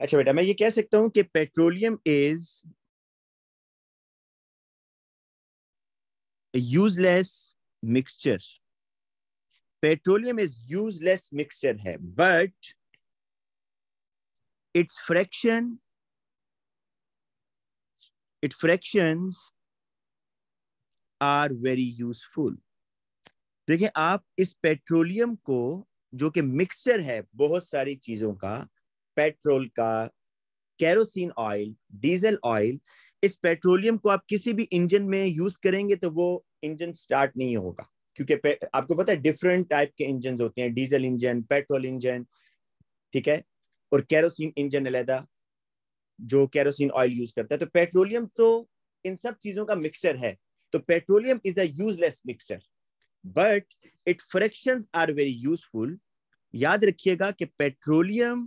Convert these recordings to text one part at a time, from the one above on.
अच्छा बेटा मैं ये कह सकता हूं कि petroleum is useless mixture petroleum is useless mixture है but it's fraction it fraction are very useful देखिए आप इस पेट्रोलियम को जो कि मिक्सचर है बहुत सारी चीजों का पेट्रोल का कैरोसिन ऑयल डीजल ऑयल इस पेट्रोलियम को आप किसी भी इंजन में यूज करेंगे तो वो इंजन स्टार्ट नहीं होगा क्योंकि आपको पता है डिफरेंट टाइप के इंजन होते हैं डीजल इंजन पेट्रोल इंजन ठीक है और कैरोसिन इंजन अलहदा जो कैरोसिन ऑयल यूज करता है तो पेट्रोलियम तो इन सब चीजों का मिक्सर है तो petroleum is useless mixture but it fraction are very useful याद रखिएगा कि पेट्रोलियम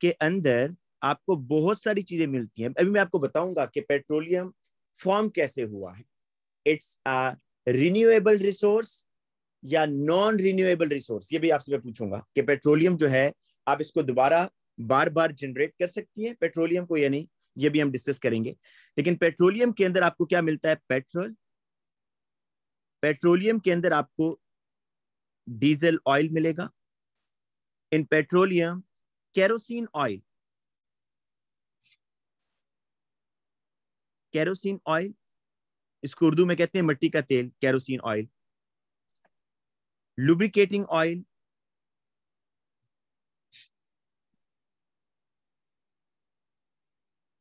के अंदर आपको बहुत सारी चीजें मिलती हैं अभी मैं आपको बताऊंगा कि पेट्रोलियम फॉर्म कैसे हुआ है इट्स अ रिन्यूएबल रिसोर्स या नॉन रिन्यूएबल रिसोर्स ये भी आपसे मैं पूछूंगा कि पेट्रोलियम जो है आप इसको दोबारा बार बार जनरेट कर सकती है पेट्रोलियम को या नहीं ये भी हम डिस्कस करेंगे लेकिन पेट्रोलियम के अंदर आपको क्या मिलता है पेट्रोल पेट्रोलियम के अंदर आपको डीजल ऑयल मिलेगा in petroleum kerosene oil kerosene oil इसको उर्दू में कहते हैं मिट्टी का तेल केरोसिन ऑयल लुब्रिकेटिंग ऑयल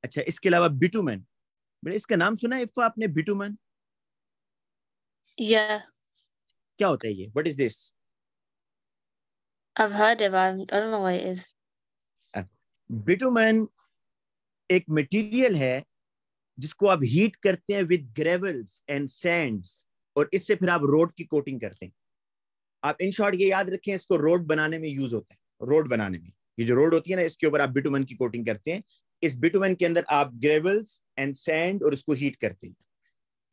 अच्छा इसके अलावा बिटुमन बेटा इसका नाम सुना है इफ्फा आपने बिटुमन या क्या होता है ये what is this I've heard about it. I don't know what it is. Bitumen एक मटेरियल है जिसको आप हीट करते हैं विद ग्रेवल्स एंड सैंड्स और इससे फिर आप रोड की कोटिंग करते हैं आप इन शॉर्ट ये याद रखें इसको रोड बनाने में यूज होता है रोड बनाने में ये जो रोड होती है ना इसके ऊपर आप बिटुमन की कोटिंग करते हैं इस बिटुमन के अंदर आप ग्रेवल्स एंड सैंड और इसको हीट करते हैं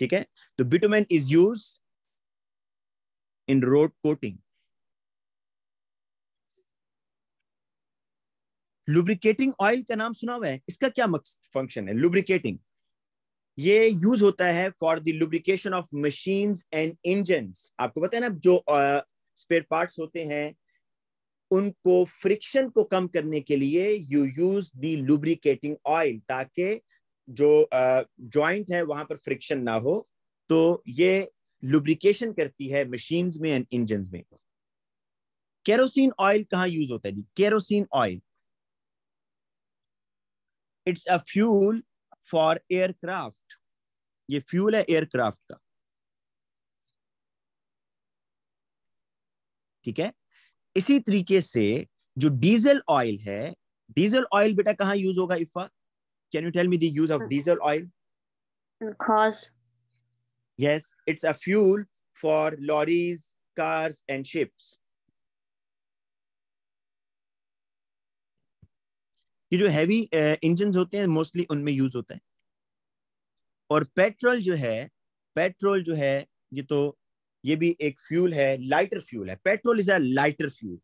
ठीक है तो bitumen is use in road coating lubricating oil का नाम सुना हुआ है इसका क्या फंक्शन है लुब्रिकेटिंग ये यूज होता है for the lubrication of machine and engine आपको पता है ना जो स्पेयर पार्ट्स होते हैं उनको फ्रिक्शन को कम करने के लिए you use the lubricating oil ताकि जो जॉइंट है वहां पर फ्रिक्शन ना हो तो ये लुब्रिकेशन करती है मशीन में एंड इंजन में केरोसिन ऑयल कहाँ यूज होता है जी kerosene oil it's a fuel for aircraft ये फ्यूल है एयरक्राफ्ट का ठीक है इसी तरीके से जो डीजल ऑयल है डीजल ऑयल बेटा कहाँ यूज होगा इफा can you tell me the use of diesel oil खास yes it's a fuel for lorries cars and ships ये जो हैवी इंजन होते हैं मोस्टली उनमें यूज होता है और पेट्रोल जो है पेट्रोल जो है ये तो ये भी एक फ्यूल है लाइटर फ्यूल है petrol is a lighter fuel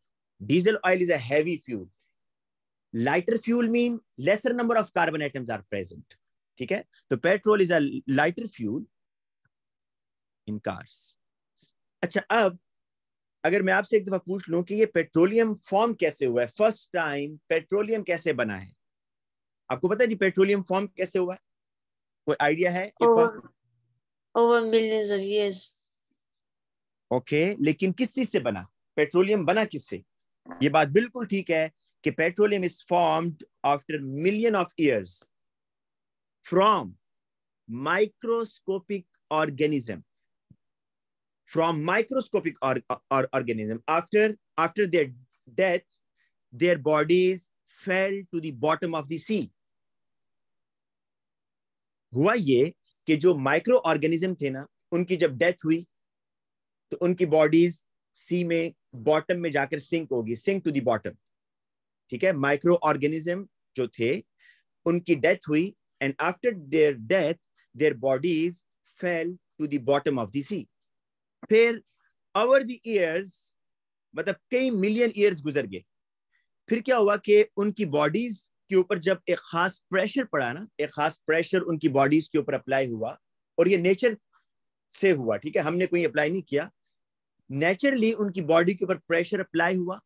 diesel oil is heavy fuel lighter fuel mean lesser number of carbon atoms are present ठीक है तो petrol is a lighter fuel in cars अच्छा अब अगर मैं आपसे एक दफा पूछ लूं कि ये पेट्रोलियम फॉर्म कैसे हुआ है फर्स्ट टाइम पेट्रोलियम कैसे बना है आपको पता है जी पेट्रोलियम फॉर्म कैसे हुआ है कोई आइडिया है over millions of years okay लेकिन किस चीज से बना पेट्रोलियम बना किससे ये बात बिल्कुल ठीक है कि petroleum is formed after million of years from microscopic organism from microscopic or, or organism. After, after their death, their bodies fell to the bottom of the sea. हुआ ये कि जो माइक्रो ऑर्गेनिज्म थे ना उनकी जब डेथ हुई तो उनकी बॉडीज सी में बॉटम में जाकर सिंक होगी सिंक टू दी बॉटम ठीक है माइक्रो ऑर्गेनिज्म जो थे उनकी डेथ हुई and after their death their bodies fell to the bottom of the sea फिर ओवर द ईयर्स मतलब कई मिलियन ईयर्स गुजर गए फिर क्या हुआ कि उनकी बॉडीज के ऊपर जब एक खास प्रेशर पड़ा ना एक खास प्रेशर उनकी बॉडीज के ऊपर अप्लाई हुआ और ये नेचर से हुआ ठीक है हमने कोई अप्लाई नहीं किया नेचुरली उनकी बॉडी के ऊपर प्रेशर अप्लाई हुआ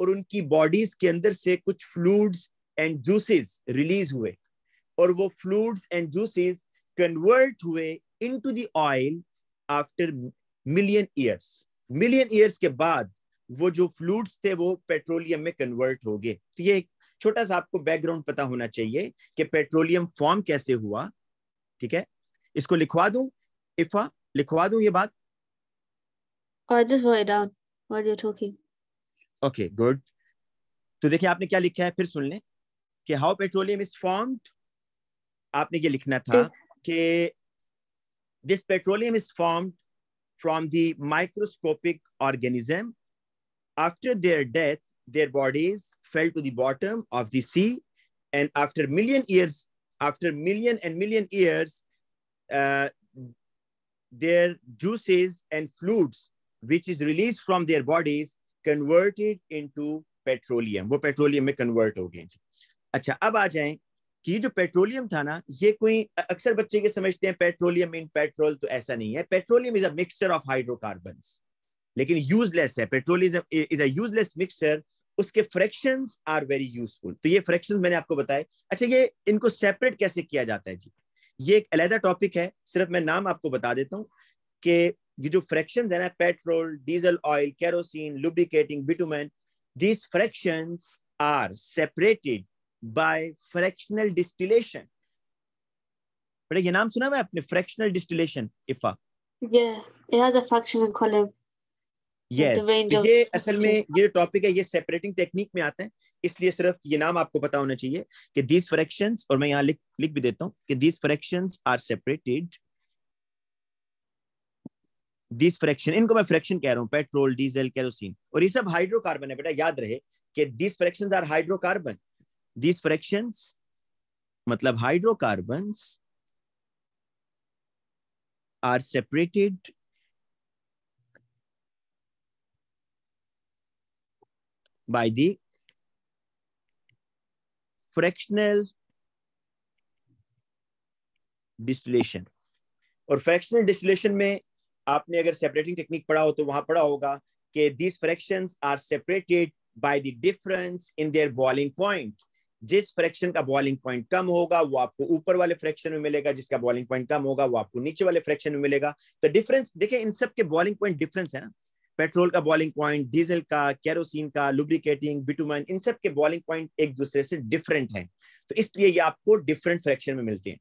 और उनकी बॉडीज के अंदर से कुछ फ्लूड्स एंड जूसेस रिलीज हुए और वो फ्लूड्स एंड जूसेस कन्वर्ट हुए into the oil after million years million years के बाद वो जो फ्लूड्स थे वो पेट्रोलियम में कन्वर्ट हो गए तो ये एक छोटा सा आपको बैकग्राउंड पता होना चाहिए कि पेट्रोलियम फॉर्म कैसे हुआ ठीक है इसको लिखवा दूं इफा लिखवा दूं ये बात ओके uh, गुड Okay, तो देखिए आपने क्या लिखा है फिर सुन लें कि हाउ पेट्रोलियम इज फॉर्म्ड आपने ये लिखना था कि this petroleum is formed from the microscopic organism. After their death, their bodies fell to the bottom of the sea. And after million years, after million and million years, uh, their juices and fluids, which is released from their bodies, converted into petroleum. वो petroleum में convert हो गए अच्छा अब आ जाएं कि ये जो पेट्रोलियम था ना ये कोई अक्सर बच्चे के समझते हैं पेट्रोलियम इन पेट्रोल तो ऐसा नहीं है petroleum is a mixture of hydrocarbon लेकिन यूजलेस है petroleum is a useless mixture उसके फ्रैक्शन आर वेरी यूजफुल तो ये फ्रैक्शन मैंने आपको बताए अच्छा ये इनको सेपरेट कैसे किया जाता है जी ये एक अलहदा टॉपिक है सिर्फ मैं नाम आपको बता देता हूँ कि ये जो फ्रैक्शन है ना petrol diesel oil kerosene lubricating bitumen these fraction are separated by fractional distillation बड़े ये नाम सुना है आपने फ्रैक्शनल डिस्टिलेशन इफा ये it has a fractional column yes तो ये असल में ये जो टॉपिक है ये सेपरेटिंग टेक्निक में आता है इसलिए सिर्फ ये नाम आपको पता होना चाहिए कि दीज फ्रैक्शंस और मैं यहां लिख लिख भी देता हूं कि these fractions are separated this fraction इनको मैं फ्रैक्शन कह रहा हूं पेट्रोल डीजल केरोसिन और ये सब हाइड्रोकार्बन है बेटा याद रहे कि these fractions are hydrocarbon these fractions matlab मतलब hydrocarbons are separated by the fractional distillation और फ्रैक्शनल डिस्टिलेशन में आपने अगर सेपरेटिंग टेक्निक पढ़ा हो तो वहां पढ़ा होगा कि these fraction are separated by the difference in their boiling point जिस फ्रैक्शन का बॉलिंग पॉइंट कम होगा वो आपको ऊपर वाले फ्रैक्शन में मिलेगा जिसका बॉलिंग पॉइंट कम होगा वो आपको नीचे वाले फ्रैक्शन में मिलेगा तो डिफरेंस देखिए इन सब के बॉलिंग पॉइंट डिफरेंस है ना पेट्रोल का बॉलिंग पॉइंट डीजल का कैरोसिन का लुब्रिकेटिंग बिटुमन इन सब के बॉलिंग पॉइंट एक दूसरे से डिफरेंट है तो इसलिए ये आपको डिफरेंट फ्रैक्शन में मिलती है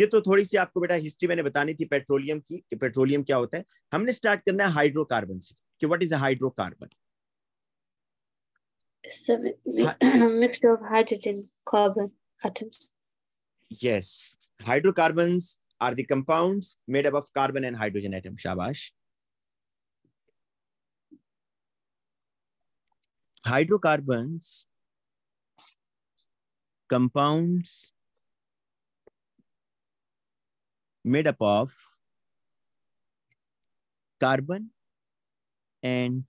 ये तो थोड़ी सी आपको बेटा हिस्ट्री मैंने बतानी थी पेट्रोलियम की कि पेट्रोलियम क्या होता है हमने स्टार्ट करना है हाइड्रोकार्बन से कि what is a hydrocarbon seven mixture of hydrogen carbon atoms yes hydrocarbons are the compounds made up of carbon and hydrogen atom shabash hydrocarbons compounds made up of carbon and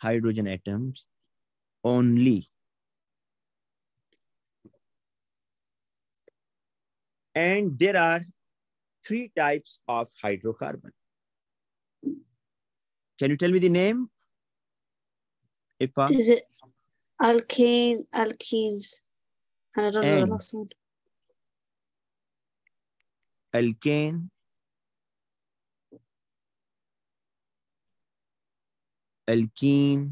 hydrogen atoms only. And there are three types of hydrocarbon. Can you tell me the name? Ifa? Is it alkane, alkenes? And I don't and know the last one. Alkane, alkene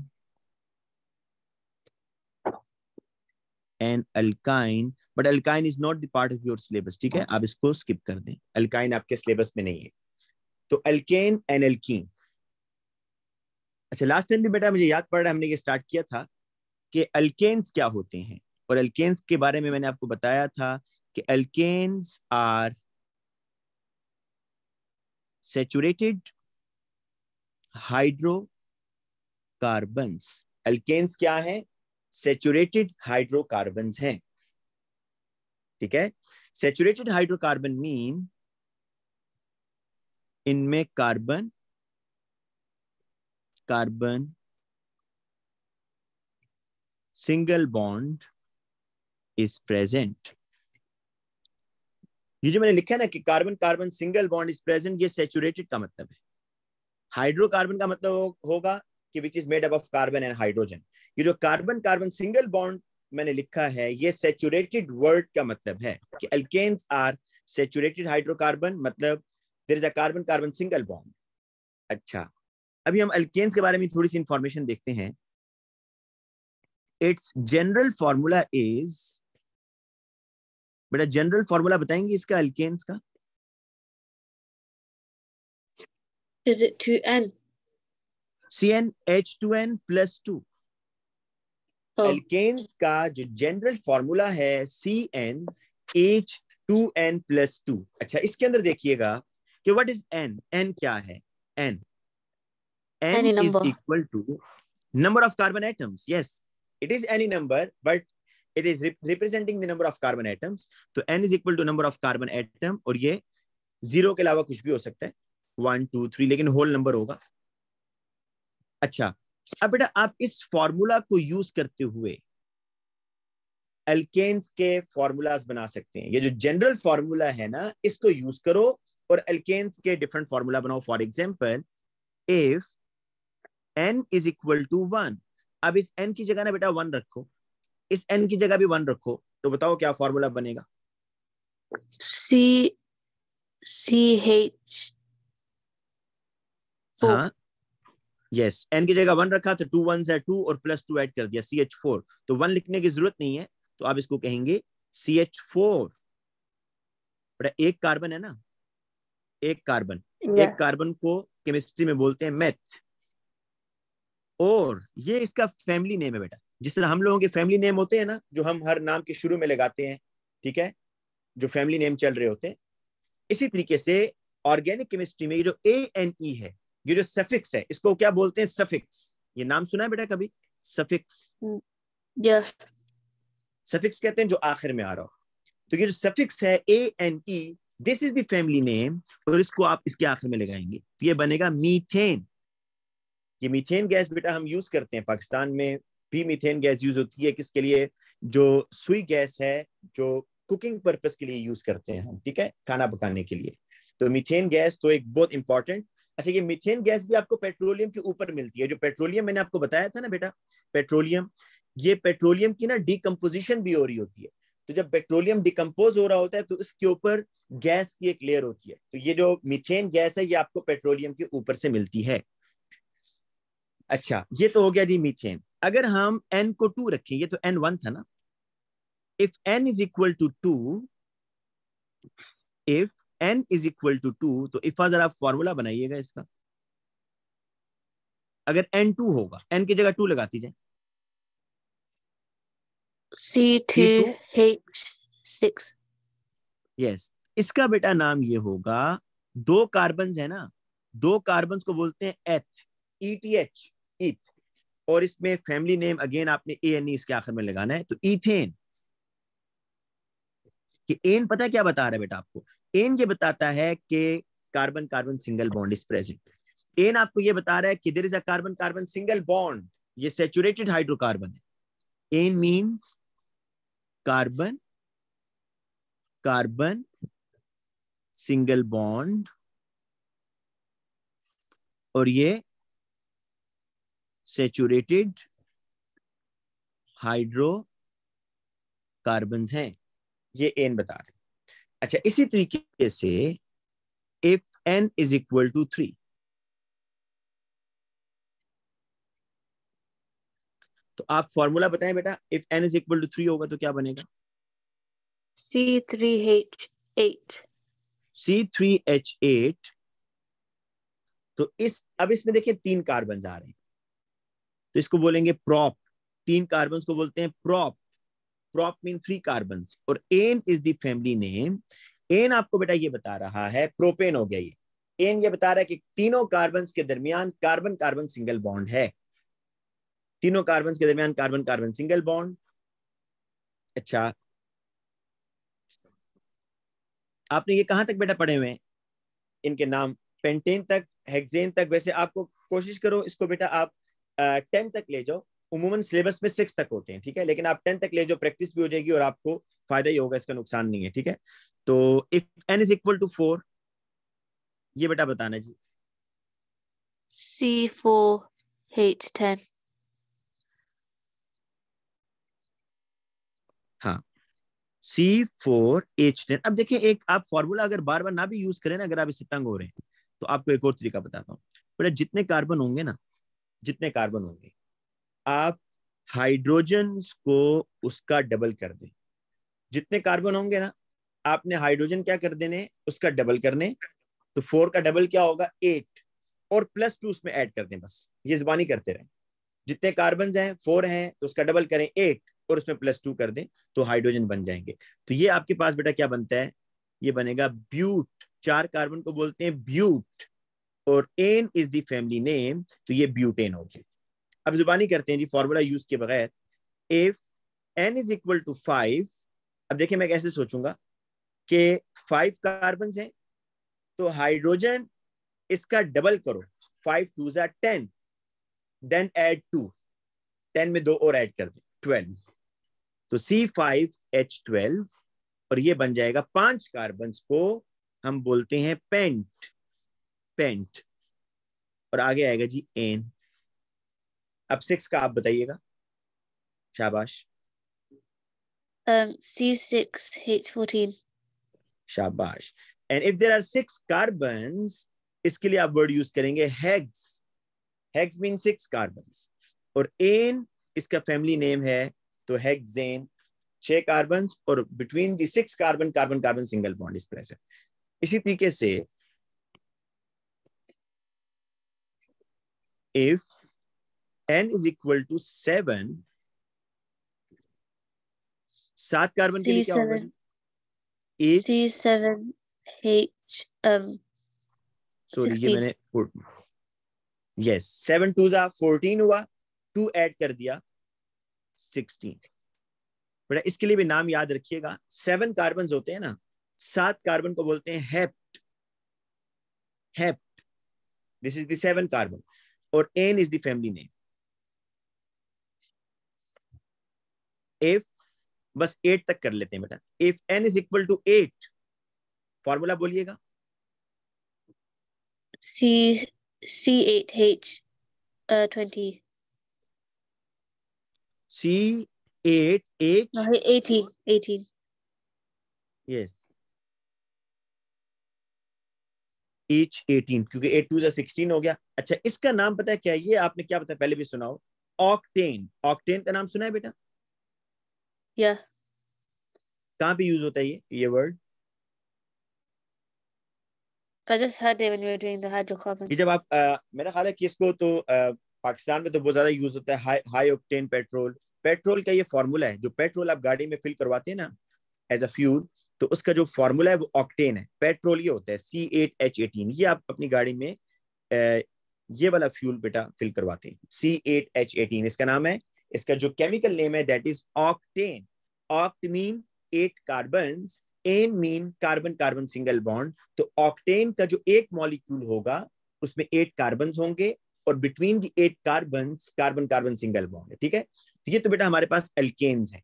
and alkyne but alkyne is not the part of your syllabus ठीक है आप इसको skip कर दें alkyne आपके syllabus में नहीं है तो अल्केन एंड अल्कीन अच्छा लास्ट टाइम भी बेटा मुझे याद पड़ रहा है हमने ये स्टार्ट किया था कि अल्केन्स क्या होते हैं और अल्केन्स के बारे में मैंने आपको बताया था कि alkanes are saturated hydrocarbon alkanes क्या है सेचुरेटेड हाइड्रोकार्बन हैं ठीक है सेचुरेटेड हाइड्रोकार्बन मीन इनमें carbon carbon single bond is present ये जो मैंने लिखा है ना कि carbon carbon single bond is present ये सेचुरेटेड का मतलब है हाइड्रोकार्बन का मतलब होगा कि which is made up of carbon and hydrogen ये जो कार्बन कार्बन सिंगल बॉन्ड मैंने लिखा है ये सेचुरेटेड वर्ड का मतलब है कि एल्केन्स आर सेचुरेटेड हाइड्रोकार्बन मतलब there is a carbon carbon single bond अच्छा अभी हम एल्केन्स के बारे में थोड़ी सी इंफॉर्मेशन देखते हैं इट्स जनरल फॉर्मूला इज बेटा जनरल फॉर्मूला बताएंगे इसका एल्केन्स का is it 2n C N H two N plus two alkane का जो जनरल फॉर्मूला है C N H two N plus two अच्छा इसके अंदर देखिएगा कि व्हाट इज एन एन क्या है N N is equal to number of carbon atoms yes it is any number but it is representing the number of carbon carbon तो N is equal to number of carbon atom और ये zero के अलावा कुछ भी हो सकता है वन टू थ्री लेकिन होल नंबर होगा अच्छा अब बेटा आप इस फॉर्मूला को यूज करते हुए एल्केन्स के फॉर्मूलाज बना सकते हैं ये जो जनरल फॉर्मूला है ना इसको यूज करो और एल्केन्स के डिफरेंट फॉर्मूला बनाओ for example if N is equal to one अब इस एन की जगह ना बेटा वन रखो इस एन की जगह भी वन रखो तो बताओ क्या फॉर्मूला बनेगा सी सी एच हाँ यस एन की जगह वन रखा तो टू वन है टू और प्लस टू एड कर दिया सी एच फोर तो वन लिखने की जरूरत नहीं है तो आप इसको कहेंगे सी एच फोर बड़ा एक कार्बन है ना एक कार्बन yeah. एक कार्बन को केमिस्ट्री में बोलते हैं मैथ और ये इसका फैमिली नेम है बेटा जिस तरह हम लोगों के फैमिली नेम होते हैं ना जो हम हर नाम के शुरू में लगाते हैं ठीक है जो फैमिली नेम चल रहे होते हैं इसी तरीके से ऑर्गेनिक केमिस्ट्री में ये जो ए एन ई है ये जो सफिक्स है इसको क्या बोलते हैं सफिक्स ये नाम सुना है बेटा कभी सफिक्स yes. सफिक्स कहते हैं जो आखिर में आ रहा हो तो ये जो सफिक्स है A N E this is the family name और इसको आप इसके आखिर में लगाएंगे तो ये बनेगा मीथेन ये मीथेन गैस बेटा हम यूज करते हैं पाकिस्तान में भी मीथेन गैस यूज होती है किसके लिए जो सुई गैस है जो कुकिंग पर्पज के लिए यूज करते हैं हम ठीक है खाना पकाने के लिए तो मीथेन गैस तो एक बहुत इंपॉर्टेंट अच्छा ये मिथेन गैस भी आपको पेट्रोलियम के ऊपर मिलती है जो पेट्रोलियम मैंने आपको बताया था ना बेटा पेट्रोलियम ये पेट्रोलियम की ना डिकम्पोजिशन भी हो रही होती है तो जब पेट्रोलियम डिकम्पोज हो रहा होता है तो इसके ऊपर गैस की एक लेयर होती है तो ये जो मिथेन गैस है ये आपको पेट्रोलियम के ऊपर से मिलती है अच्छा ये तो हो गया जी मिथेन अगर हम एन को टू रखें ये तो एन वन था ना if N is equal to two if N is equal to two तो इफा जरा फॉर्मूला बनाइएगा इसका अगर एन टू होगा एन की जगह टू लगाती जाए सी थ्री यस इसका बेटा नाम ये होगा दो कार्बन है ना दो कार्बन को बोलते हैं एथ ई टी एच इथ और इसमें फैमिली नेम अगेन आपने ए एन ई इसके आखिर में लगाना है तो इथेन कि एन पता है क्या बता रहा है बेटा आपको एन ये बताता है कि carbon carbon single bond is present ane आपको ये बता रहा है कि there is a carbon carbon single bond ये सेचुरेटेड हाइड्रोकार्बन है ane means carbon carbon single bond और ये सेचुरेटेड हाइड्रो कार्बन हैं ये एन बता रहे अच्छा इसी तरीके से if N is equal to three तो आप फॉर्मूला बताएं बेटा if N is equal to three होगा तो क्या बनेगा C three H eight C three H eight तो इस अब इसमें देखिए तीन कार्बन आ रहे हैं तो इसको बोलेंगे प्रॉप तीन कार्बन को बोलते हैं prop prop mean three carbon और N is the family name ane आपको बेटा ये बता रहा है प्रोपेन हो गया ये एन ये बता रहा है कि तीनों कार्बन के दरमियान कार्बन कार्बन सिंगल बॉन्ड है तीनों कार्बन के दरमियान कार्बन कार्बन सिंगल बॉन्ड अच्छा आपने ये कहां तक बेटा पढ़े हुए हैं इनके नाम पेंटेन तक हेक्सेन तक वैसे आपको कोशिश करो इसको बेटा आप टेन तक ले जाओ उमूमन सिलेबस में सिक्स तक होते हैं ठीक है लेकिन आप टेन तक ले जो प्रैक्टिस भी हो जाएगी और आपको फायदा ही होगा इसका नुकसान नहीं है ठीक है तो if N is equal to four ये बेटा बताना जी सी फोर एच टेन हाँ सी फोर एच टेन अब देखिए एक आप फॉर्मूला अगर बार बार ना भी यूज करें ना अगर आप इससे तंग हो रहे हैं तो आपको एक और तरीका बताता हूँ बेटा जितने कार्बन होंगे ना जितने कार्बन होंगे आप हाइड्रोजन को उसका डबल कर दें जितने कार्बन होंगे ना आपने हाइड्रोजन क्या कर देने उसका डबल करने तो फोर का डबल क्या होगा एट और प्लस टू उसमें ऐड कर दें बस ये जबानी करते रहें जितने कार्बन हैं फोर हैं तो उसका डबल करें एट और उसमें प्लस टू कर दें तो हाइड्रोजन बन जाएंगे तो ये आपके पास बेटा क्या बनता है ये बनेगा ब्यूट चार कार्बन को बोलते हैं ब्यूट और N is the family name तो ये ब्यूटेन हो गया अब जुबानी करते हैं जी फॉर्मूला यूज के बगैर if N is equal to five अब देखिए मैं कैसे सोचूंगा कि फाइव कार्बन है तो हाइड्रोजन इसका डबल करो फाइव टू जै ten then add two ten में दो और एड कर दें ट्वेल्व तो सी फाइव एच ट्वेल्व और ये बन जाएगा पांच कार्बन को हम बोलते हैं पेंट पेंट और आगे आएगा जी एन अब सिक्स का आप बताइएगा शाबाश um C6 H14 शाबाश and if there are six carbon इसके लिए आप वर्ड यूज करेंगे hex hex mean six carbon और एन इसका फैमिली नेम है तो हेक्सेन छह कार्बन और between the six carbon carbon carbon single bond is present इसी तरीके से if N is equal to seven सात कार्बन के लिए क्या होगा C seven H um sorry ये मैंने यस सेवन टू जा फोर्टीन हुआ टू ऐड कर दिया सिक्सटीन बेटा इसके लिए भी नाम याद रखिएगा सेवन कार्बन होते हैं ना सात कार्बन को बोलते हैं hept hept this is the seven carbon और N is the family name if बस एट तक कर लेते हैं बेटा if N is equal to eight formula बोलिएगा C C eight H twenty C eight H eighteen eighteen yes H eighteen क्योंकि eight two sixteen हो गया अच्छा इसका नाम पता है क्या ये आपने क्या बताया पहले भी सुना हो ऑक्टेन ऑक्टेन का नाम सुना है बेटा या कहाँ पे यूज होता है ये ये वर्ड ये जब आप आ, मेरा ख्याल है कि इसको तो आ, पाकिस्तान में तो बहुत ज्यादा यूज होता है high high octane petrol petrol का ये फार्मूला है जो पेट्रोल आप गाड़ी में फिल करवाते हैं ना एज अ फ्यूल तो उसका जो फार्मूला है वो ऑक्टेन है पेट्रोल ये होता है सी एट एच एटीन ये आप अपनी गाड़ी में ए, ये वाला फ्यूल बेटा फिल करवाते हैं सी एट एच एटीन इसका नाम है इसका जो केमिकल नेम है that is octane oct mean eight carbon ane mean carbon carbon single bond तो ऑक्टेन का जो एक मॉलिक्यूल होगा उसमें एट कार्बन होंगे और between the eight carbon carbon carbon single bond ठीक है तो ये तो बेटा हमारे पास एल्केन्स है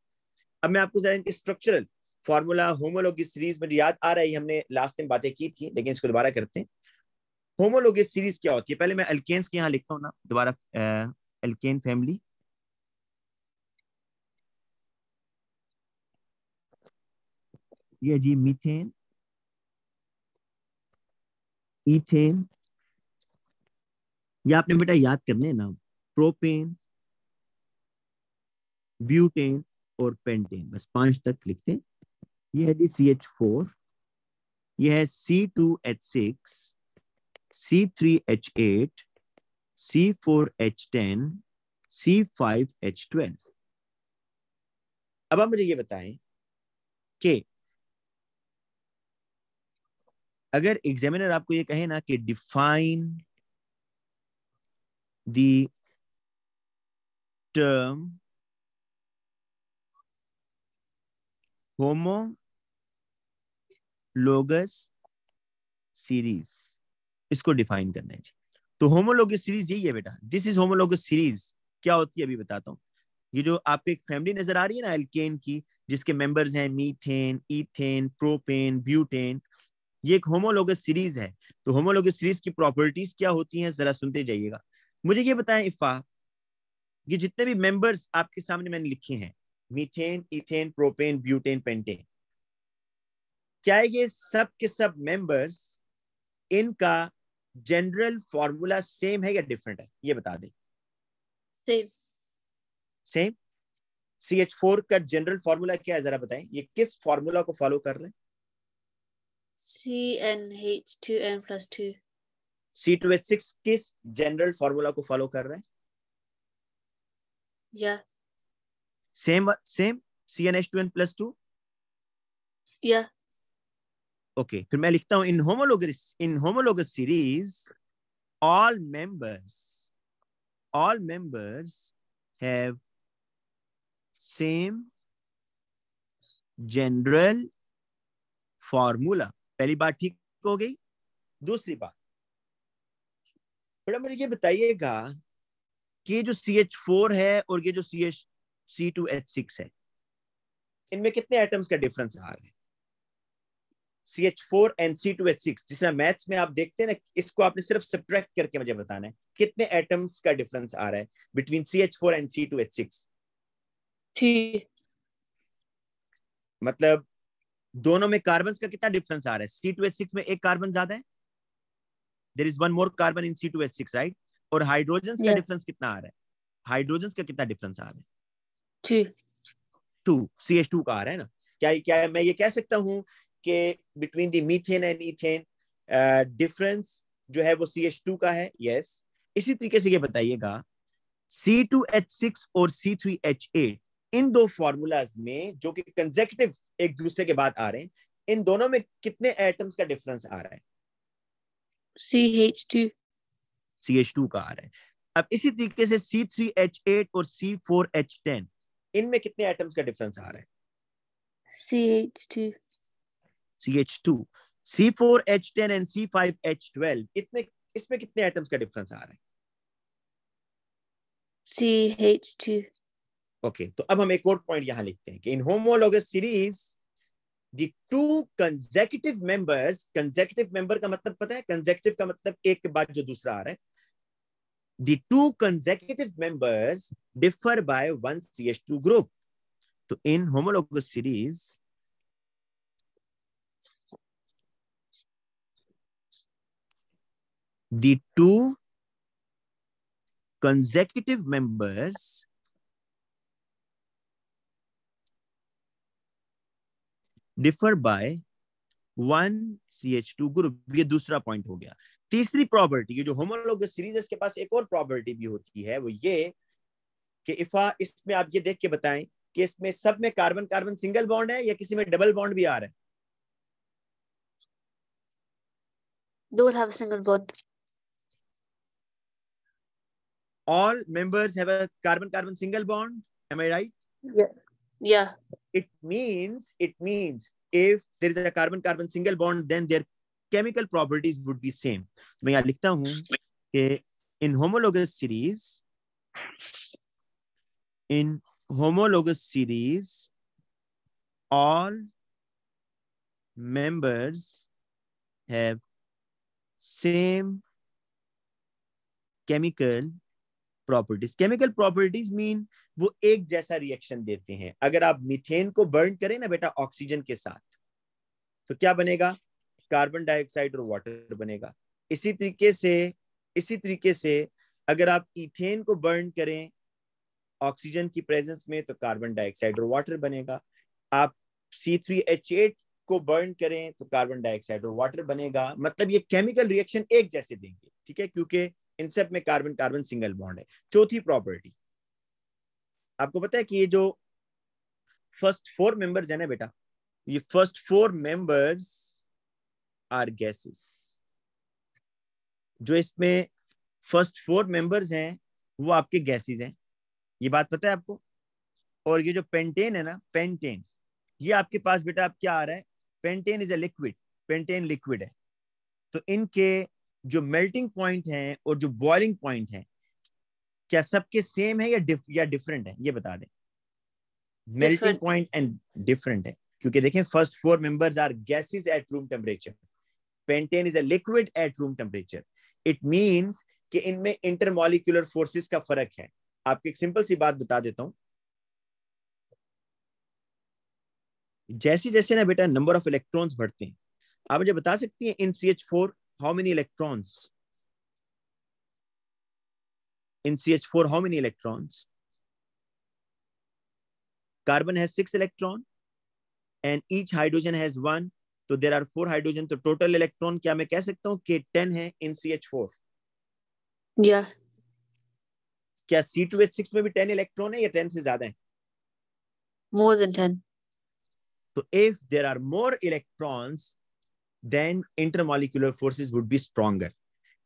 अब मैं आपको जरा स्ट्रक्चरल फॉर्मूला होमोलोगिस सीरीज में याद आ रही हमने लास्ट टाइम बातें की थी लेकिन इसको दोबारा करते हैं होमोलोगिस सीरीज क्या होती है पहले मैं अल्केन्स के यहाँ लिखता हूँ ना दोबारा अल्केन फैमिली ये जी मीथेन इथेन ये आपने बेटा याद करने नाम प्रोपेन ब्यूटेन और पेंटेन बस पांच तक लिखते हैं यह है जी सी एच फोर यह है C two H six C three H eight C four H ten C five H twelve अब आप मुझे ये बताएं कि अगर एग्जामिनर आपको ये कहे ना कि define term homologous series इसको डिफाइन करना है जी तो होमोलोगस सीरीज यही है बेटा दिस इज होमोलोगस सीरीज क्या होती है अभी बताता हूँ ये जो आपको एक फैमिली नजर आ रही है ना एल्केन की जिसके मेंबर्स हैं मीथेन इथेन प्रोपेन ब्यूटेन ये एक होमोलोगस सीरीज है तो होमोलोगस सीरीज की प्रॉपर्टीज क्या होती हैं जरा सुनते जाइएगा मुझे ये बताएं इफा ये जितने भी मेंबर्स आपके सामने मैंने लिखे हैं methane ethane propane butane pentane क्या ये सब के सब मेंबर्स इनका जनरल फॉर्मूला सेम है या डिफरेंट है ये बता दें same same C H four का जनरल फॉर्मूला क्या है जरा बताएं ये किस फॉर्मूला को फॉलो कर रहे हैं CnH2n plus 2. C2H6 किस जनरल फॉर्मूला को फॉलो कर रहे हैं या सेम सेम CnH2n plus 2 या ओके okay, फिर मैं लिखता हूं in homologous in homologous series all members all members have same general formula पहली बात ठीक हो गई दूसरी बात मैडम मुझे ये बताइएगा कि जो सी एच फोर है और ये जो C H C two H six है इनमें कितने एटम्स का डिफरेंस आ रहा है C H four and C two H six जिस तरह मैथ्स में आप देखते हैं ना इसको आपने सिर्फ सब्ट्रैक्ट करके मुझे बताना है कितने एटम्स का डिफरेंस आ रहा है between C H four and C two H six ठीक मतलब दोनों में कार्बन का कितना डिफरेंस आ रहा है सी टू एस सिक्स में एक कार्बन ज्यादा है there is one more carbon in C two S six right और हाइड्रोजन का डिफरेंस कितना आ रहा है हाइड्रोजन का कितना डिफरेंस आ रहा है टू सी एच टू का आ रहा है ना क्या क्या मैं ये कह सकता हूँ कि between the methane and ethane difference जो है वो सी एच टू का है यस yes. इसी तरीके से ये बताइएगा सी टू एच सिक्स और सी थ्री एच एट इन दो फॉर्मूलाज में जो कि कंजेक्टिव एक दूसरे के बाद आ रहे हैं इन दोनों में कितने एटम्स का डिफरेंस आ रहा है CH2 CH2 का आ रहा है अब इसी तरीके से C3H8 और C4H10 इनमें कितने एटम्स का डिफरेंस आ रहा है CH2 CH2 C4H10 and C5H12 इतने इसमें कितने एटम्स का डिफरेंस आ रहा है CH2 ओके okay, तो अब हम एक और पॉइंट यहां लिखते हैं कि in homologous series the two consecutive members consecutive member का मतलब पता है कंजेक्टिव का मतलब एक के बाद जो दूसरा आ रहा है the two consecutive members differ by one CH2 group. तो इन homologous series the two consecutive members differ by one C H two group ये दूसरा पॉइंट हो गया तीसरी प्रॉपर्टी जो होमोलोग सीरीज के पास एक और प्रॉपर्टी भी होती है वो ये कि इफा इसमें आप ये देख के बताएं कि इसमें सब में कार्बन कार्बन सिंगल बॉन्ड है या किसी में डबल बॉन्ड भी आ रहा है don't have a single bond. All members have a carbon-carbon single bond. Am yeah it means it means if there is a carbon carbon single bond then their chemical properties would be same so main likhta hu in homologous series in homologous series all members have same chemical properties chemical properties mean वो एक जैसा reaction देते हैं अगर आप methane को burn करें ना बेटा ऑक्सीजन के साथ तो क्या बनेगा कार्बन डाइऑक्साइड और वाटर बनेगा इसी तरीके से इसी तरीके से अगर आप इथेन को बर्न करें ऑक्सीजन की प्रेजेंस में तो कार्बन डाइऑक्साइड और वाटर बनेगा आप सी थ्री एच एट को बर्न करें तो कार्बन डाइऑक्साइड और वाटर बनेगा मतलब ये केमिकल रिएक्शन एक जैसे देंगे ठीक है क्योंकि इन सब में कार्बन कार्बन सिंगल बॉन्ड है चौथी प्रॉपर्टी आपको पता है कि ये जो फर्स्ट फोर मेंबर्स है ना बेटा ये first four members are gases जो इसमें फर्स्ट फोर मेंबर्स हैं वो आपके गैसेस हैं ये बात पता है आपको और ये जो पेंटेन है ना पेंटेन ये आपके पास बेटा आप क्या आ रहा है pentane is a liquid pentane liquid है तो इनके जो मेल्टिंग पॉइंट है और जो बॉइलिंग पॉइंट है क्या सबके सेम है या डिफ, या डिफरेंट है ये बता दें मेल्टिंग पॉइंट एंड डिफरेंट है क्योंकि देखें first four members are gases at room temperature pentane is a liquid at room temperature it means कि इनमें इंटरमोलिकुलर फोर्सेस का फर्क है आपको एक सिंपल सी बात बता देता हूं जैसे जैसे ना बेटा नंबर ऑफ इलेक्ट्रॉन्स बढ़ते हैं आप मुझे बता सकती हैं in C H four how many electrons? In CH4, how many electrons? Carbon has six electron and each hydrogen has one. So there are four hydrogen. So total electron, क्या मैं कह सकता हूँ कि 10 in CH4? Yeah. क्या C2H6 में भी 10 electron है या 10 से ज्यादा है? More than 10. So if there are more electrons, then intermolecular forces would be stronger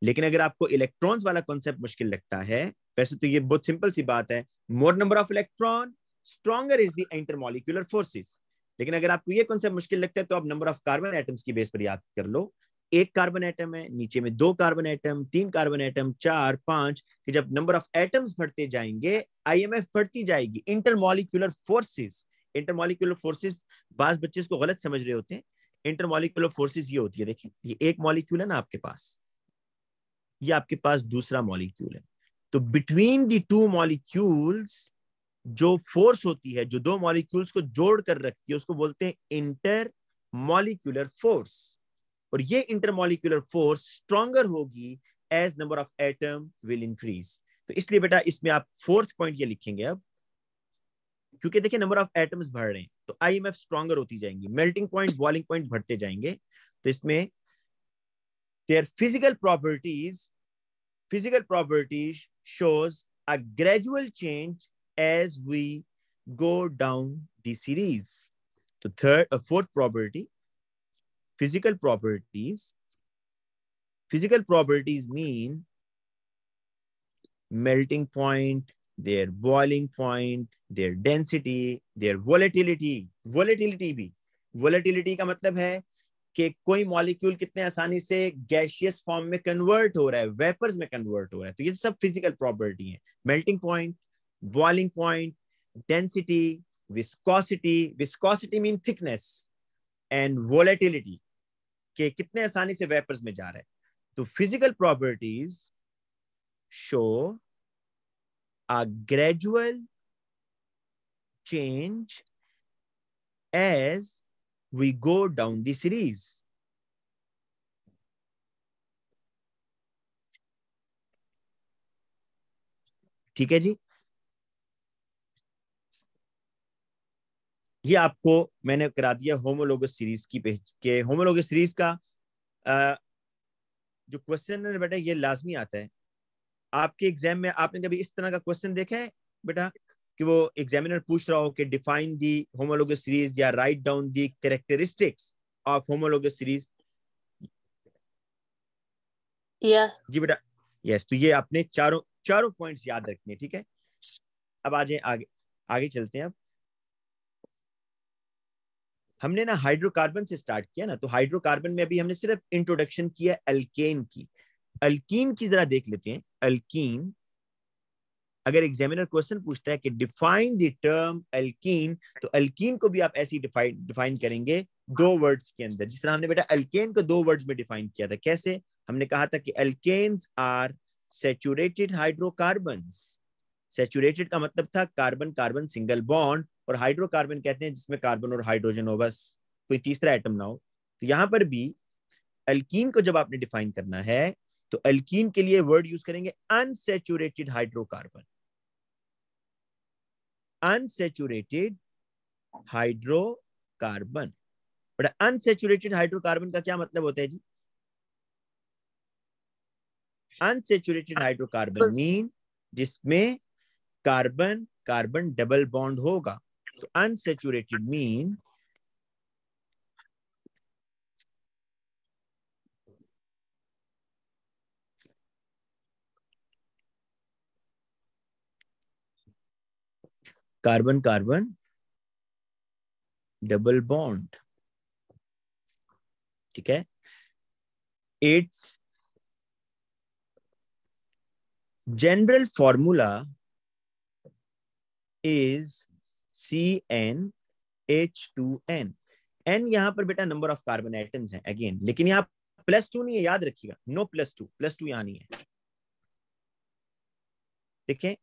लेकिन अगर आपको इलेक्ट्रॉन्स वाला कॉन्सेप्ट मुश्किल लगता है वैसे तो ये बहुत सिंपल सी बात है more number of electron stronger is the intermolecular forces लेकिन अगर आपको ये कॉन्सेप्ट मुश्किल लगता है तो आप नंबर ऑफ कार्बन एटम्स की बेस पर याद कर लो एक कार्बन एटम है नीचे में दो कार्बन एटम तीन कार्बन एटम चार पांच कि जब नंबर ऑफ एटम्स बढ़ते जाएंगे आईएमएफ बढ़ती जाएगी इंटरमोलिकुलर फोर्सेस इंटरमोलिकुलर फोर्सेस बाज बच्चे इसको गलत समझ रहे होते हैं इंटरमोलिकुलर फोर्सेस ये होती है देखिए ये एक मॉलिक्यूल है ना आपके पास ये आपके पास दूसरा मॉलिक्यूल है तो बिटवीन दी टू मॉलिक्यूल्स जो फोर्स होती है जो दो मॉलिक्यूल्स को जोड़ कर रखती है उसको बोलते हैं इंटर मॉलिक्यूलर फोर्स और ये इंटर मॉलिक्यूलर फोर्स स्ट्रॉन्गर होगी as number of atom will increase तो इसलिए बेटा इसमें आप फोर्थ पॉइंट ये लिखेंगे अब क्योंकि देखिए नंबर ऑफ एटम्स बढ़ रहे हैं तो आईएमएफ स्ट्रॉन्गर होती जाएंगी मेल्टिंग पॉइंट बॉइलिंग पॉइंट बढ़ते जाएंगे तो इसमें there physical properties physical properties shows a gradual change as we go down the series तो third fourth property physical properties physical properties mean melting point their boiling point their density their volatility volatility भी volatility का मतलब है कि कोई molecule कितने आसानी से गैशियस फॉर्म में कन्वर्ट हो रहा है वेपर्स में कन्वर्ट हो रहा है तो ये सब फिजिकल प्रॉपर्टी है melting point boiling point density viscosity viscosity mean thickness and volatility के कितने आसानी से वेपर्स में जा रहा है तो physical properties show a gradual change as we go down the series. ठीक है जी ये आपको मैंने करा दिया होमोलोग सीरीज की पेज के होमोलोग सीरीज का आ, जो क्वेश्चन है बेटा ये लाजमी आता है आपके एग्जाम में आपने कभी इस तरह का क्वेश्चन देखा है बेटा कि वो एग्जामिनर पूछ रहा हो कि डिफाइन दी होमोलोग सीरीज या write down the characteristics of homologue series जी बेटा यस तो ये आपने चारों चारों पॉइंट्स याद रखने ठीक है अब आ जाए आगे आगे चलते हैं अब हमने ना हाइड्रोकार्बन से स्टार्ट किया ना तो हाइड्रोकार्बन में अभी हमने सिर्फ इंट्रोडक्शन किया एल्केन की अल्कीन की जरा देख लेते हैं अल्कीन अगर एग्जामिनर क्वेश्चन पूछता है कि डिफाइन द टर्म अल्कीन तो अल्कीन को भी आप ऐसी डिफाइन करेंगे दो वर्ड्स के अंदर जिस तरह हमने बेटा अल्केन को दो वर्ड्स में डिफाइन किया था कैसे हमने कहा था कि alkanes are saturated hydrocarbon saturated का मतलब था कार्बन कार्बन सिंगल बॉन्ड और हाइड्रोकार्बन कहते हैं जिसमें कार्बन और हाइड्रोजन हो बस कोई तीसरा एटम ना हो तो यहां पर भी अल्कीन को जब आपने डिफाइन करना है तो एल्कीन के लिए वर्ड यूज करेंगे unsaturated hydrocarbon unsaturated hydrocarbon but unsaturated hydrocarbon का क्या मतलब होता है जी अनसेचुरेटेड हाइड्रोकार्बन मीन जिसमें कार्बन कार्बन डबल बॉन्ड होगा तो unsaturated mean carbon carbon double bond ठीक है it's n H two n n यहां पर बेटा नंबर ऑफ कार्बन एटम्स हैं अगेन लेकिन यहां प्लस टू नहीं है याद रखिएगा no plus two plus two यहां नहीं है देखें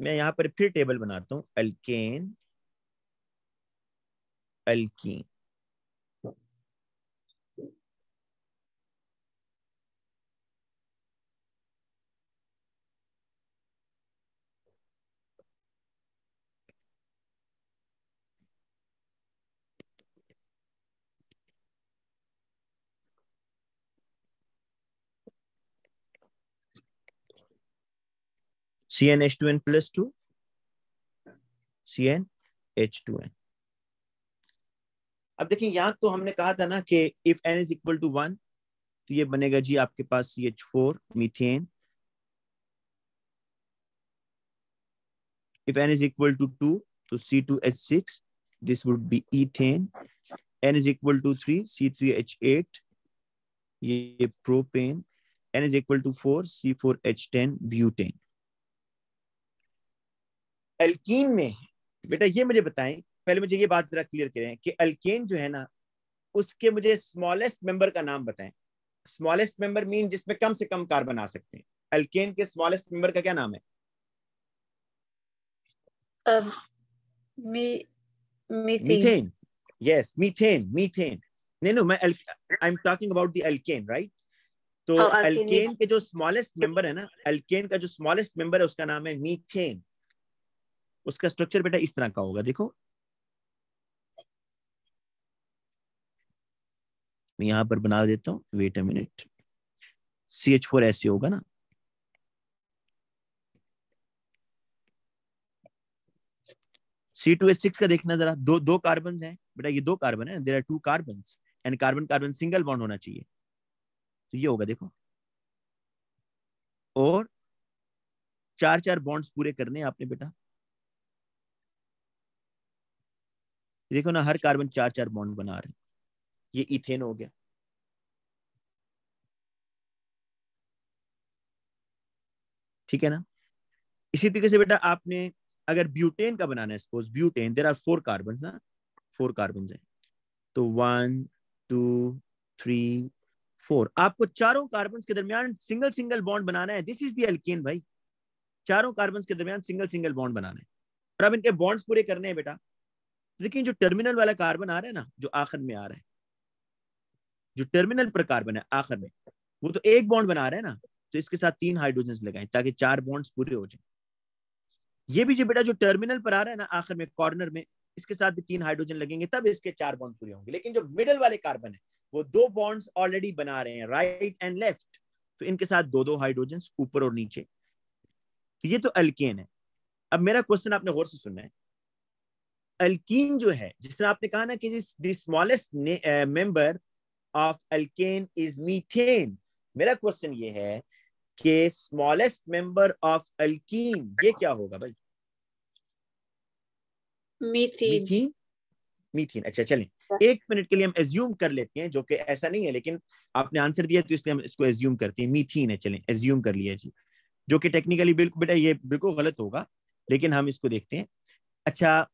मैं यहां पर फिर टेबल बनाता हूं alkane alkene CnH2n plus 2, CnH2n. अब देखिए यहां तो हमने कहा था ना कि if N is equal to one तो ये बनेगा जी आपके पास C H four methane if N is equal to two तो C two H six this would be ethane n is equal to three C three H eight ये propane n is equal to four C four H ten butane alkene में बेटा ये मुझे बताएं पहले मुझे ये बात जरा क्लियर करें कि अल्केन जो है ना उसके मुझे स्मॉलेस्ट मेंबर का नाम बताएं स्मॉलेस्ट मेंबर मीन जिसमें कम से कम कार्बन आ सकते हैं अल्केन के स्मॉलेस्ट मेंबर का क्या नाम है मीथेन यस मीथेन मीथेन नहीं नो मैं I am talking about the alkane right तो अल्केन oh, के जो स्मॉलेस्ट मेंबर है ना अल्केन का जो स्मॉलेस्ट मेंबर है उसका नाम है मीथेन उसका स्ट्रक्चर बेटा इस तरह का होगा देखो मैं यहां पर बना देता हूँ wait a minute C H four ऐसे होगा ना सी टू एच सिक्स का देखना जरा दो दो कार्बन हैं बेटा ये दो कार्बन है there are two carbon and carbon carbon single bond होना चाहिए तो ये होगा देखो और चार चार बॉन्ड्स पूरे करने हैं आपने बेटा देखो ना हर अच्छा। कार्बन चार चार बॉन्ड बना रहे ये इथेन हो गया ठीक है ना इसी तरीके से बेटा आपने अगर ब्यूटेन का बनाना है suppose butane there are four carbon ना फोर कार्बन है तो वन टू थ्री फोर आपको चारों कार्बन के दरमियान सिंगल सिंगल बॉन्ड बनाना है दिस इज दी एल्केन भाई चारों कार्बन के दरमियान सिंगल सिंगल बॉन्ड बनाना है और अब इनके बॉन्ड्स पूरे करने हैं बेटा लेकिन जो टर्मिनल वाला कार्बन आ रहा है ना जो आखिर में आ रहा है जो टर्मिनल पर कार्बन है आखिर में वो तो एक बॉन्ड बना रहा है ना तो इसके साथ तीन हाइड्रोजन लगाए ताकि चार बॉन्ड्स पूरे हो जाए ये भी जो बेटा जो टर्मिनल पर आ रहा है ना आखिर में कॉर्नर में इसके साथ भी तीन हाइड्रोजन लगेंगे तब इसके चार बॉन्ड पूरे होंगे लेकिन जो मिडल वाले कार्बन है वो दो बॉन्ड्स ऑलरेडी बना रहे हैं राइट एंड लेफ्ट तो इनके साथ दो दो हाइड्रोजन ऊपर और नीचे ये तो अल्केन है अब मेरा क्वेश्चन आपने गौर से सुनना है अल्कीन जो है जिस तरह आपने कहा ना कि this the smallest member of alkane is methane मेरा क्वेश्चन ये है कि स्मॉलेस्ट मेंबर ऑफ अल्कीन ये क्या होगा भाई मीथेन मीथेन मीथेन अच्छा चलें एक मिनट के लिए हम एज्यूम कर लेते हैं जो कि ऐसा नहीं है लेकिन आपने आंसर दिया तो इसलिए हम इसको एज्यूम करते हैं मीथेन है चलें एज्यूम कर लिया जी जो कि टेक्निकली बिल्कुल बेटा ये बिल्कुल गलत होगा लेकिन हम इसको देखते हैं अच्छा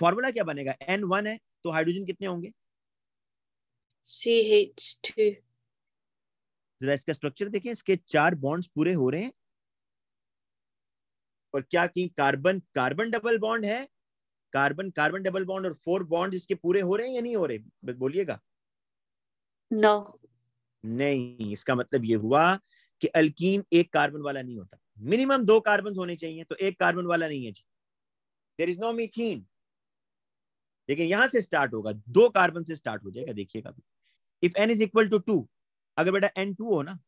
फॉर्मूला क्या बनेगा एन वन है तो हाइड्रोजन कितने होंगे सी एच टू जरा इसका स्ट्रक्चर देखें इसके चार बॉन्ड्स पूरे हो रहे हैं और क्या की कार्बन कार्बन डबल बॉन्ड है कार्बन कार्बन डबल बॉन्ड और फोर बॉन्ड इसके पूरे हो रहे हैं या नहीं हो रहे बोलिएगा नो no. नहीं इसका मतलब ये हुआ कि अल्कीन एक कार्बन वाला नहीं होता मिनिमम दो कार्बन होने चाहिए तो एक कार्बन वाला नहीं है जी देर इज नो मीथीन लेकिन यहां से स्टार्ट होगा दो कार्बन से स्टार्ट हो जाएगा देखिएगा if N is equal to two अगर बेटा एन टू हो ना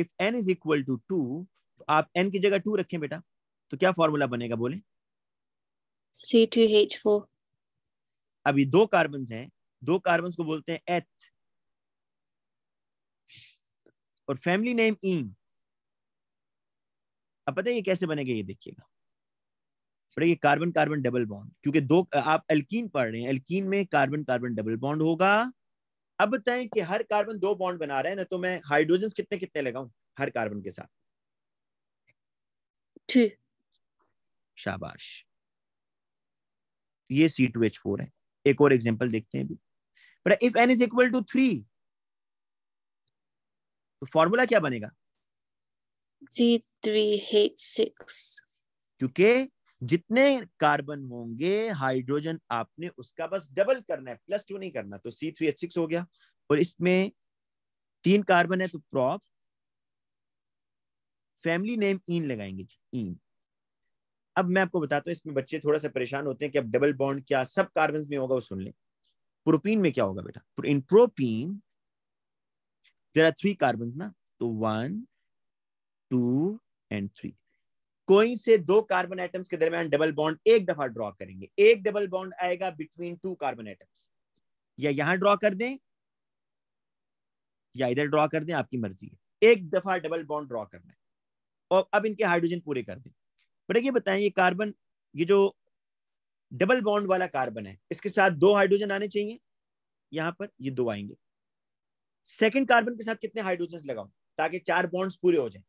if N is equal to two तो आप एन की जगह टू रखें बेटा तो क्या फॉर्मूला बनेगा बोले सी टू एच फोर अभी दो कार्बन हैं दो कार्बन को बोलते हैं एथ और फैमिली नेम इन अब पता है ये कैसे बनेगा ये देखिएगा बट ये कार्बन कार्बन डबल बॉन्ड क्योंकि दो आप एल्कीन पढ़ रहे हैं एल्कीन में कार्बन कार्बन डबल बॉन्ड होगा अब बताएं कि हर कार्बन दो बॉन्ड बना रहे हैं ना तो मैं हाइड्रोजन कितने कितने लगाऊं हर कार्बन के साथ शाबाश ये सी टू एच फोर है एक और एग्जाम्पल देखते हैं but if N is equal to three तो फॉर्मूला क्या बनेगा जी थ्री एच सिक्स क्योंकि जितने कार्बन होंगे हाइड्रोजन आपने उसका बस डबल करना है प्लस टू नहीं करना तो सी थ्री एच सिक्स हो गया और इसमें तीन कार्बन है तो प्रॉप फैमिली नेम इन लगाएंगे इन अब मैं आपको बताता हूँ इसमें बच्चे थोड़ा सा परेशान होते हैं कि अब डबल बॉन्ड क्या सब कार्बन में होगा वो सुन लें प्रोपीन में क्या होगा बेटा in propene there are three carbon ना तो वन टू एंड थ्री कोई से दो कार्बन एटम्स के दरमियान डबल बॉन्ड एक दफा ड्रॉ करेंगे एक डबल बॉन्ड आएगा बिटवीन टू कार्बन एटम्स या यहां ड्रॉ कर दें या इधर ड्रॉ कर दें आपकी मर्जी है एक दफा डबल बॉन्ड ड्रॉ करना है और अब इनके हाइड्रोजन पूरे कर दें पर ये बताएं ये कार्बन ये जो डबल बॉन्ड वाला कार्बन है इसके साथ दो हाइड्रोजन आने चाहिए यहां पर ये दो आएंगे सेकंड कार्बन के साथ कितने हाइड्रोजन लगाओ ताकि चार बॉन्ड्स पूरे हो जाए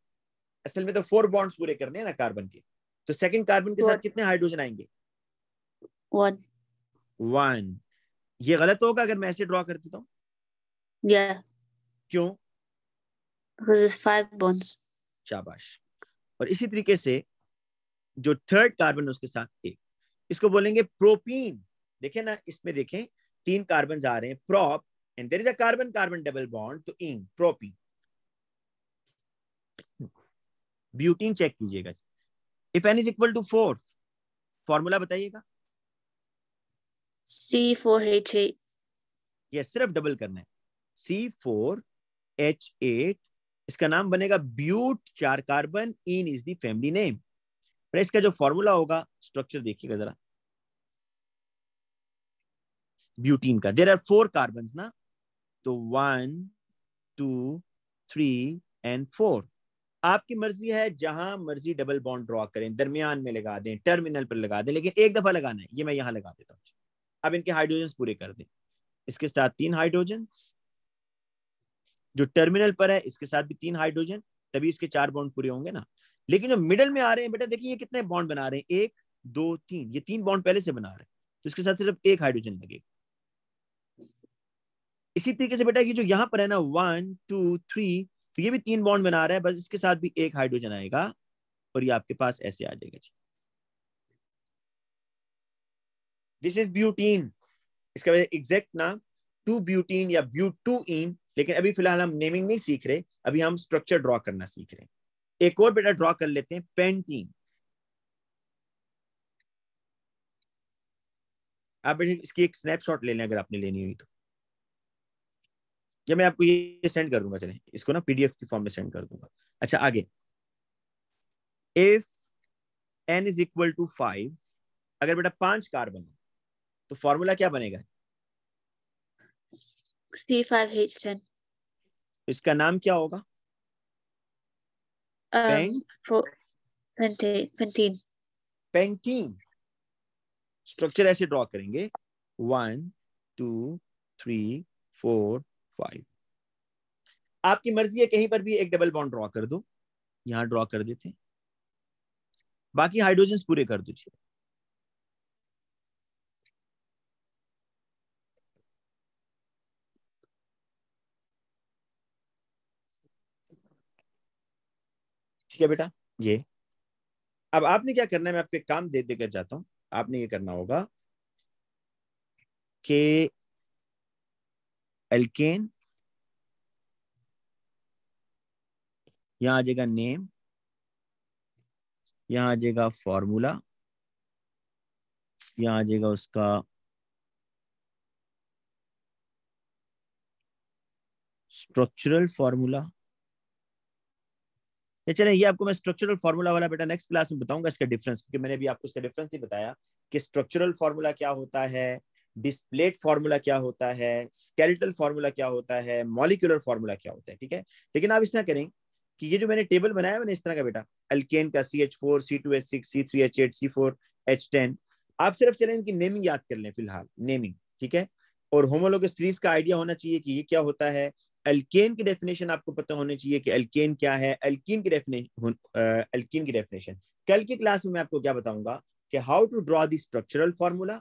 असल में तो फोर बॉन्ड्स पूरे करने हैं ना कार्बन के तो सेकंड कार्बन के साथ कितने हाइड्रोजन आएंगे वन वन ये गलत होगा अगर मैं ऐसे ड्रॉ कर देता हूँ yeah. क्यों फाइव बॉन्ड्स शाबाश और इसी तरीके से जो थर्ड कार्बन है उसके साथ एक इसको बोलेंगे प्रोपीन देखें ना इसमें देखें तीन कार्बन आ रहे हैं prop and there is a carbon carbon double bond तो इन प्रोपीन ब्यूटीन चेक कीजिएगा if N is equal to four formula बताइएगा सी फोर एच एट ये सिर्फ डबल करना है सी फोर एच एट इसका नाम बनेगा ब्यूट चार carbon ene is the family name इसका जो फॉर्मूला होगा स्ट्रक्चर देखिएगा जरा ब्यूटीन का देर आर फोर कार्बन ना तो one two three and four आपकी मर्जी है जहां मर्जी डबल बॉन्ड ड्रॉ करें दरमियान में लगा दें टर्मिनल पर लगा दें लेकिन एक दफा लगाना है ये मैं यहां लगा देता हूँ अब इनके हाइड्रोजन पूरे कर दें इसके साथ तीन हाइड्रोजन जो टर्मिनल पर है इसके साथ भी तीन हाइड्रोजन तभी इसके चार बॉन्ड पूरे होंगे ना लेकिन जो मिडल में आ रहे हैं बेटा देखिए ये कितने बॉन्ड बना रहे हैं एक दो तीन ये तीन बॉन्ड पहले से बना रहे हैं तो इसके साथ सिर्फ एक हाइड्रोजन लगेगा इसी तरीके से बेटा ये जो यहाँ पर है ना वन टू थ्री तो ये भी तीन बॉन्ड बना रहा है बस इसके साथ भी एक हाइड्रोजन आएगा और ये आपके पास ऐसे आ जाएगा जी दिस इज ब्यूटीन इसका एग्जैक्ट मतलब नाम टू ब्यूटीन या ब्यूट लेकिन अभी फिलहाल हम नेमिंग नहीं सीख रहे अभी हम स्ट्रक्चर ड्रॉ करना सीख रहे हैं एक और बेटा ड्रॉ कर लेते हैं पेंटीन आप इसकी एक स्नैपशॉट ले लें अगर आपने लेनी हुई तो या मैं आपको ये सेंड कर दूंगा चले इसको ना पीडीएफ की फॉर्म में सेंड कर दूंगा अच्छा आगे if N is equal to five अगर बेटा पांच कार्बन हो तो फॉर्मूला क्या बनेगा इसका नाम क्या होगा पेंटीन स्ट्रक्चर ऐसे ड्रॉ करेंगे one two three four five आपकी मर्जी है कहीं पर भी एक डबल बॉन्ड ड्रॉ कर दो यहां ड्रॉ कर देते हैं बाकी हाइड्रोजन पूरे कर दीजिए ठीक है बेटा ये अब आपने क्या करना है मैं आपको एक काम दे देकर जाता हूं आपने ये करना होगा कि एल्केन यहां आ जाएगा नेम यहां आ जाएगा फॉर्मूला यहां आ जाएगा उसका स्ट्रक्चरल फॉर्मूला चले ये आपको मैं स्ट्रक्चरल फॉर्मूला वाला बेटा नेक्स्ट क्लास में बताऊंगा इसका डिफरेंस क्योंकि मैंने भी आपको इसका डिफरेंस नहीं बताया कि स्ट्रक्चरल फॉर्मूला क्या होता है डिस्प्लेट फॉर्मूला क्या होता है स्केलेटल फॉर्मूला क्या होता है मॉलिकुलर फॉर्मूला क्या होता है ठीक है लेकिन आप इस तरह करें कि ये जो मैंने टेबल बनाया मैंने इस तरह का बेटा अल्केन का C H four C two H six C three H eight C four H ten आप सिर्फ चले इनकी नेमिंग याद कर लें फिलहाल नेमिंग ठीक है और होमोलोग सीरीज का आइडिया होना चाहिए कि ये क्या होता है एल्केन की डेफिनेशन आपको पता होनी चाहिए कि एल्केन क्या है अल्कीन की डेफिनेशन अल्कीन की डेफिनेशन कल की क्लास में मैं आपको क्या बताऊंगा कि how to draw the structural formula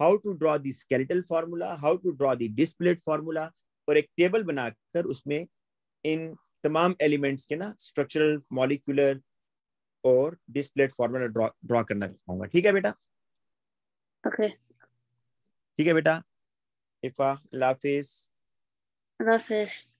how to draw the skeletal formula how to draw the displayed formula और एक टेबल बनाकर उसमें इन तमाम एलिमेंट्स के ना स्ट्रक्चरल मॉलिकुलर और डिस्प्लेट फार्मूला ड्रॉ ड्रॉ करना चाहूंगा ठीक है बेटा ओके ठीक है बेटा इफा लाफिस लाफिस